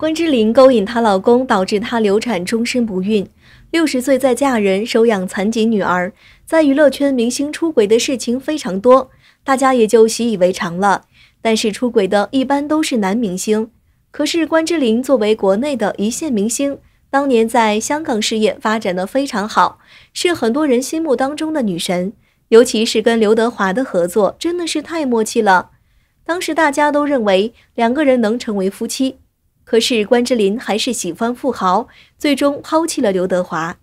关之琳勾引她老公，导致她流产，终身不孕。六十岁再嫁人，收养残疾女儿。在娱乐圈，明星出轨的事情非常多，大家也就习以为常了。但是出轨的一般都是男明星。可是关之琳作为国内的一线明星，当年在香港事业发展的非常好，是很多人心目当中的女神。尤其是跟刘德华的合作，真的是太默契了。当时大家都认为两个人能成为夫妻。可是关之琳还是喜欢富豪，最终抛弃了刘德华。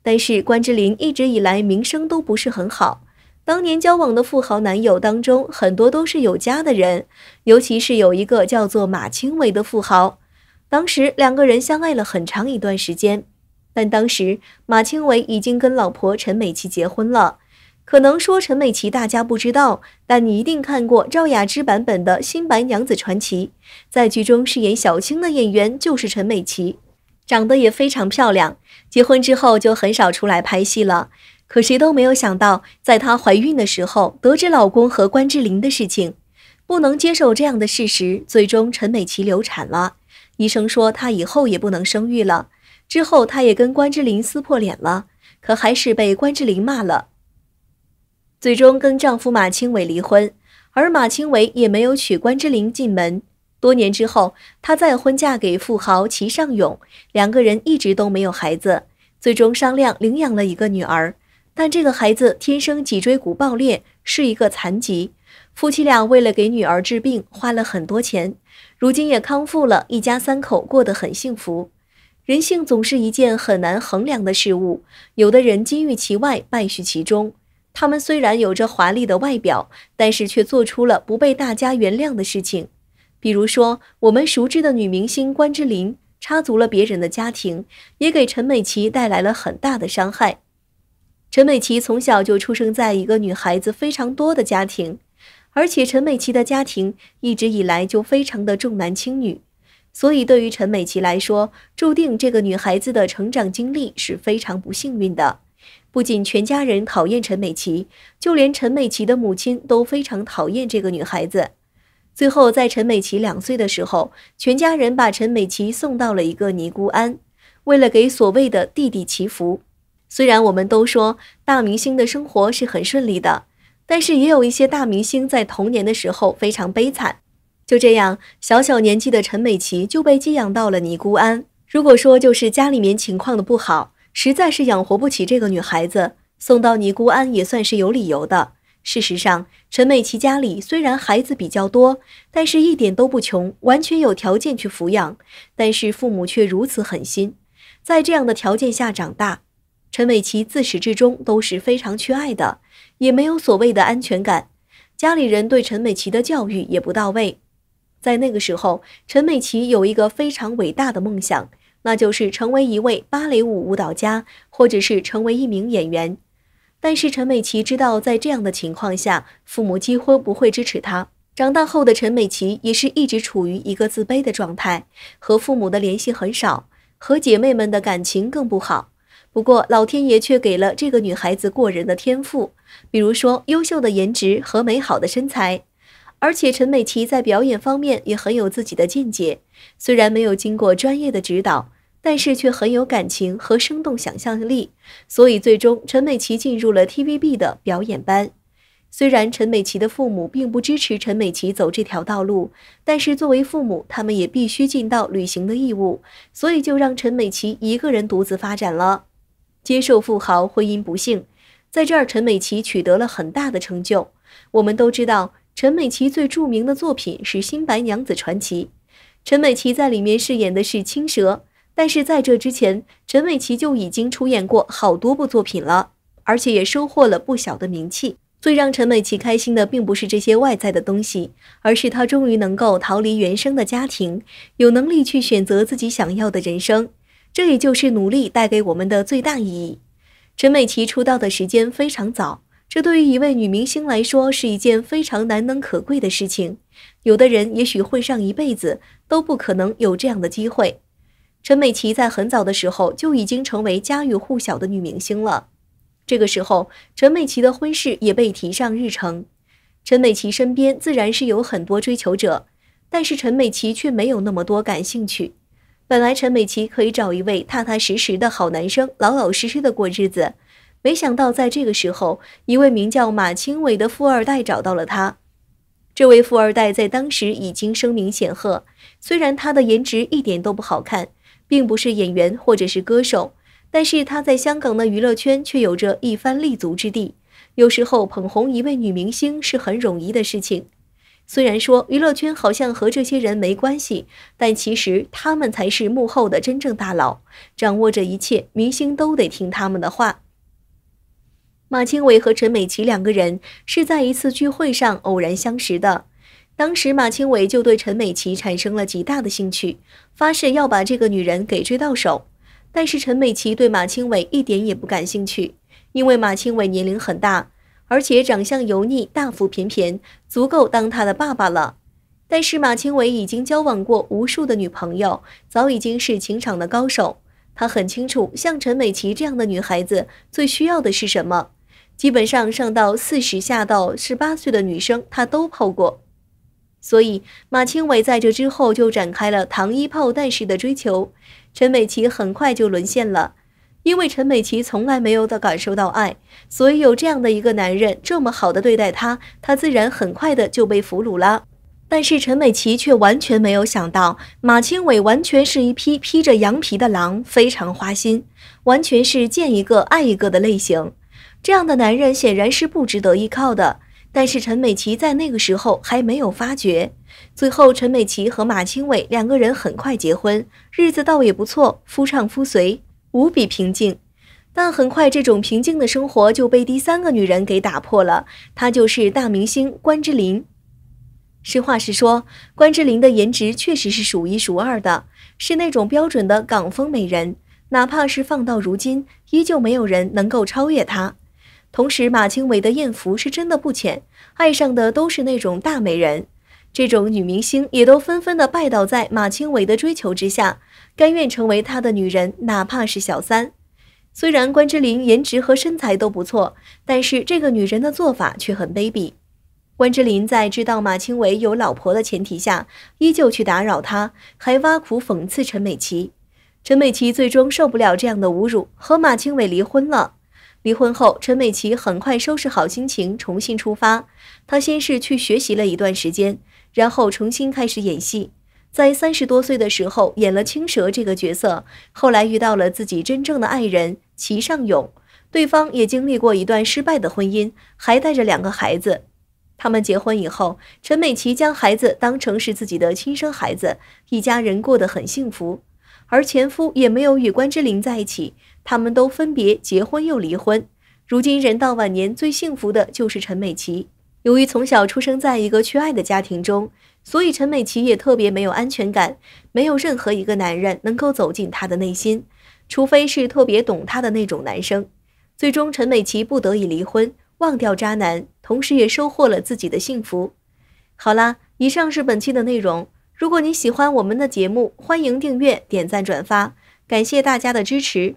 但是关之琳一直以来名声都不是很好，当年交往的富豪男友当中，很多都是有家的人，尤其是有一个叫做马清伟的富豪，当时两个人相爱了很长一段时间，但当时马清伟已经跟老婆陈美琪结婚了。可能说陈美琪大家不知道，但你一定看过赵雅芝版本的《新白娘子传奇》，在剧中饰演小青的演员就是陈美琪，长得也非常漂亮。结婚之后就很少出来拍戏了。可谁都没有想到，在她怀孕的时候，得知老公和关之琳的事情，不能接受这样的事实，最终陈美琪流产了。医生说她以后也不能生育了。之后她也跟关之琳撕破脸了，可还是被关之琳骂了。最终跟丈夫马清伟离婚，而马清伟也没有娶关之琳进门。多年之后，她再婚嫁给富豪齐尚勇，两个人一直都没有孩子，最终商量领养了一个女儿，但这个孩子天生脊椎骨爆裂，是一个残疾。夫妻俩为了给女儿治病，花了很多钱，如今也康复了，一家三口过得很幸福。人性总是一件很难衡量的事物，有的人金玉其外，败絮其中。他们虽然有着华丽的外表，但是却做出了不被大家原谅的事情。比如说，我们熟知的女明星关之琳插足了别人的家庭，也给陈美琪带来了很大的伤害。陈美琪从小就出生在一个女孩子非常多的家庭，而且陈美琪的家庭一直以来就非常的重男轻女，所以对于陈美琪来说，注定这个女孩子的成长经历是非常不幸运的。不仅全家人讨厌陈美琪，就连陈美琪的母亲都非常讨厌这个女孩子。最后，在陈美琪两岁的时候，全家人把陈美琪送到了一个尼姑庵，为了给所谓的弟弟祈福。虽然我们都说大明星的生活是很顺利的，但是也有一些大明星在童年的时候非常悲惨。就这样，小小年纪的陈美琪就被寄养到了尼姑庵。如果说就是家里面情况的不好。实在是养活不起这个女孩子，送到尼姑庵也算是有理由的。事实上，陈美琪家里虽然孩子比较多，但是一点都不穷，完全有条件去抚养，但是父母却如此狠心，在这样的条件下长大，陈美琪自始至终都是非常缺爱的，也没有所谓的安全感。家里人对陈美琪的教育也不到位。在那个时候，陈美琪有一个非常伟大的梦想。那就是成为一位芭蕾舞舞蹈家，或者是成为一名演员。但是陈美琪知道，在这样的情况下，父母几乎不会支持她。长大后的陈美琪也是一直处于一个自卑的状态，和父母的联系很少，和姐妹们的感情更不好。不过老天爷却给了这个女孩子过人的天赋，比如说优秀的颜值和美好的身材。而且陈美琪在表演方面也很有自己的见解，虽然没有经过专业的指导。但是却很有感情和生动想象力，所以最终陈美琪进入了 TVB 的表演班。虽然陈美琪的父母并不支持陈美琪走这条道路，但是作为父母，他们也必须尽到履行的义务，所以就让陈美琪一个人独自发展了。接受富豪婚姻不幸，在这儿陈美琪取得了很大的成就。我们都知道，陈美琪最著名的作品是《新白娘子传奇》，陈美琪在里面饰演的是青蛇。但是在这之前，陈美琪就已经出演过好多部作品了，而且也收获了不小的名气。最让陈美琪开心的，并不是这些外在的东西，而是她终于能够逃离原生的家庭，有能力去选择自己想要的人生。这也就是努力带给我们的最大意义。陈美琪出道的时间非常早，这对于一位女明星来说是一件非常难能可贵的事情。有的人也许混上一辈子都不可能有这样的机会。陈美琪在很早的时候就已经成为家喻户晓的女明星了，这个时候，陈美琪的婚事也被提上日程。陈美琪身边自然是有很多追求者，但是陈美琪却没有那么多感兴趣。本来陈美琪可以找一位踏踏实实的好男生，老老实实的过日子，没想到在这个时候，一位名叫马清伟的富二代找到了她。这位富二代在当时已经声名显赫，虽然他的颜值一点都不好看。并不是演员或者是歌手，但是他在香港的娱乐圈却有着一番立足之地。有时候捧红一位女明星是很容易的事情。虽然说娱乐圈好像和这些人没关系，但其实他们才是幕后的真正大佬，掌握着一切，明星都得听他们的话。马清伟和陈美琪两个人是在一次聚会上偶然相识的。当时马清伟就对陈美琪产生了极大的兴趣，发誓要把这个女人给追到手。但是陈美琪对马清伟一点也不感兴趣，因为马清伟年龄很大，而且长相油腻、大腹便便，足够当他的爸爸了。但是马清伟已经交往过无数的女朋友，早已经是情场的高手。他很清楚，像陈美琪这样的女孩子最需要的是什么。基本上上到四十下到十八岁的女生，他都泡过。所以，马清伟在这之后就展开了糖衣炮弹式的追求，陈美琪很快就沦陷了。因为陈美琪从来没有的感受到爱，所以有这样的一个男人这么好的对待她，她自然很快的就被俘虏了。但是陈美琪却完全没有想到，马清伟完全是一匹披着羊皮的狼，非常花心，完全是见一个爱一个的类型。这样的男人显然是不值得依靠的。但是陈美琪在那个时候还没有发觉。最后，陈美琪和马清伟两个人很快结婚，日子倒也不错，夫唱夫随，无比平静。但很快，这种平静的生活就被第三个女人给打破了。她就是大明星关之琳。实话实说，关之琳的颜值确实是数一数二的，是那种标准的港风美人，哪怕是放到如今，依旧没有人能够超越她。同时，马清伟的艳福是真的不浅，爱上的都是那种大美人。这种女明星也都纷纷的拜倒在马清伟的追求之下，甘愿成为他的女人，哪怕是小三。虽然关之琳颜值和身材都不错，但是这个女人的做法却很卑鄙。关之琳在知道马清伟有老婆的前提下，依旧去打扰他，还挖苦讽刺陈美琪。陈美琪最终受不了这样的侮辱，和马清伟离婚了。离婚后，陈美琪很快收拾好心情，重新出发。她先是去学习了一段时间，然后重新开始演戏。在三十多岁的时候，演了青蛇这个角色。后来遇到了自己真正的爱人齐尚勇，对方也经历过一段失败的婚姻，还带着两个孩子。他们结婚以后，陈美琪将孩子当成是自己的亲生孩子，一家人过得很幸福。而前夫也没有与关之琳在一起，他们都分别结婚又离婚。如今人到晚年，最幸福的就是陈美琪。由于从小出生在一个缺爱的家庭中，所以陈美琪也特别没有安全感，没有任何一个男人能够走进她的内心，除非是特别懂她的那种男生。最终，陈美琪不得已离婚，忘掉渣男，同时也收获了自己的幸福。好啦，以上是本期的内容。如果你喜欢我们的节目，欢迎订阅、点赞、转发，感谢大家的支持。